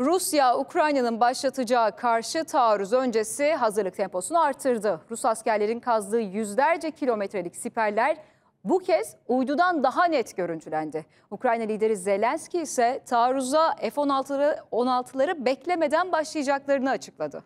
Rusya, Ukrayna'nın başlatacağı karşı taarruz öncesi hazırlık temposunu artırdı. Rus askerlerin kazdığı yüzlerce kilometrelik siperler bu kez uydudan daha net görüntülendi. Ukrayna lideri Zelenski ise taarruza F-16'ları beklemeden başlayacaklarını açıkladı.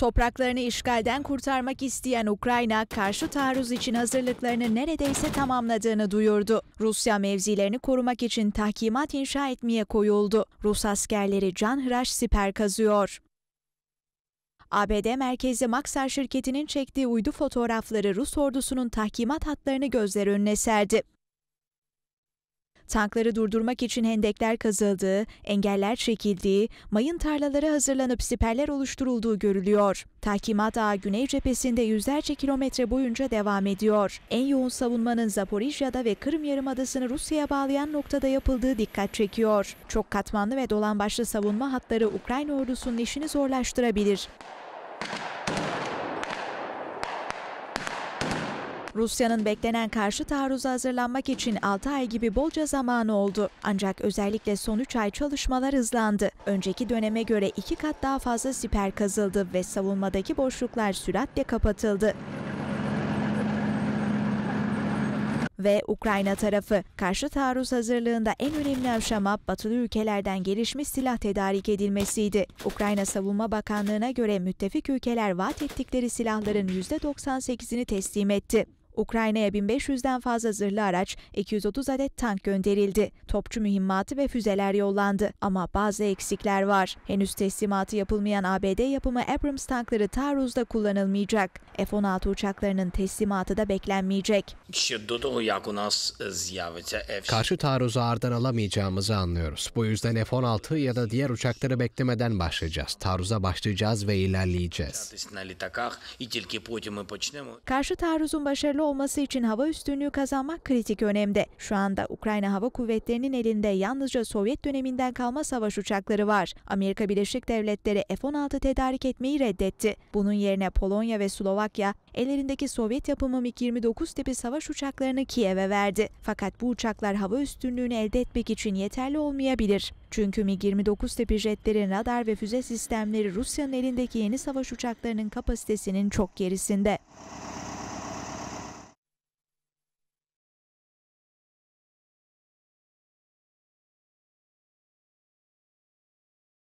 Topraklarını işgalden kurtarmak isteyen Ukrayna, karşı taarruz için hazırlıklarını neredeyse tamamladığını duyurdu. Rusya mevzilerini korumak için tahkimat inşa etmeye koyuldu. Rus askerleri canhıraş siper kazıyor. ABD merkezi Maxar şirketinin çektiği uydu fotoğrafları Rus ordusunun tahkimat hatlarını gözler önüne serdi. Tankları durdurmak için hendekler kazıldığı, engeller çekildiği, mayın tarlaları hazırlanıp siperler oluşturulduğu görülüyor. Tahkimat ağı güney cephesinde yüzlerce kilometre boyunca devam ediyor. En yoğun savunmanın Zaporijya'da ve Kırım Yarımadası'nı Rusya'ya bağlayan noktada yapıldığı dikkat çekiyor. Çok katmanlı ve dolan başlı savunma hatları Ukrayna ordusunun işini zorlaştırabilir. Rusya'nın beklenen karşı taarruza hazırlanmak için 6 ay gibi bolca zamanı oldu. Ancak özellikle son 3 ay çalışmalar hızlandı. Önceki döneme göre 2 kat daha fazla siper kazıldı ve savunmadaki boşluklar süratle kapatıldı. ve Ukrayna tarafı. Karşı taarruz hazırlığında en önemli aşama batılı ülkelerden gelişmiş silah tedarik edilmesiydi. Ukrayna Savunma Bakanlığı'na göre müttefik ülkeler vaat ettikleri silahların %98'ini teslim etti. Ukrayna'ya 1500'den fazla zırhlı araç, 230 adet tank gönderildi. Topçu mühimmatı ve füzeler yollandı ama bazı eksikler var. Henüz teslimatı yapılmayan ABD yapımı Abrams tankları taarruzda kullanılmayacak. F-16 uçaklarının teslimatı da beklenmeyecek. Karşı taarruzu ardından alamayacağımızı anlıyoruz. Bu yüzden F-16 ya da diğer uçakları beklemeden başlayacağız. Taarruza başlayacağız ve ilerleyeceğiz. Karşı taarruzun başarılı başarılı olması için hava üstünlüğü kazanmak kritik önemde. Şu anda Ukrayna Hava Kuvvetleri'nin elinde yalnızca Sovyet döneminden kalma savaş uçakları var. Amerika Birleşik Devletleri F-16 tedarik etmeyi reddetti. Bunun yerine Polonya ve Slovakya ellerindeki Sovyet yapımı MiG-29 tipi savaş uçaklarını Kiev'e verdi. Fakat bu uçaklar hava üstünlüğünü elde etmek için yeterli olmayabilir. Çünkü MiG-29 tipi jetlerin radar ve füze sistemleri Rusya'nın elindeki yeni savaş uçaklarının kapasitesinin çok gerisinde.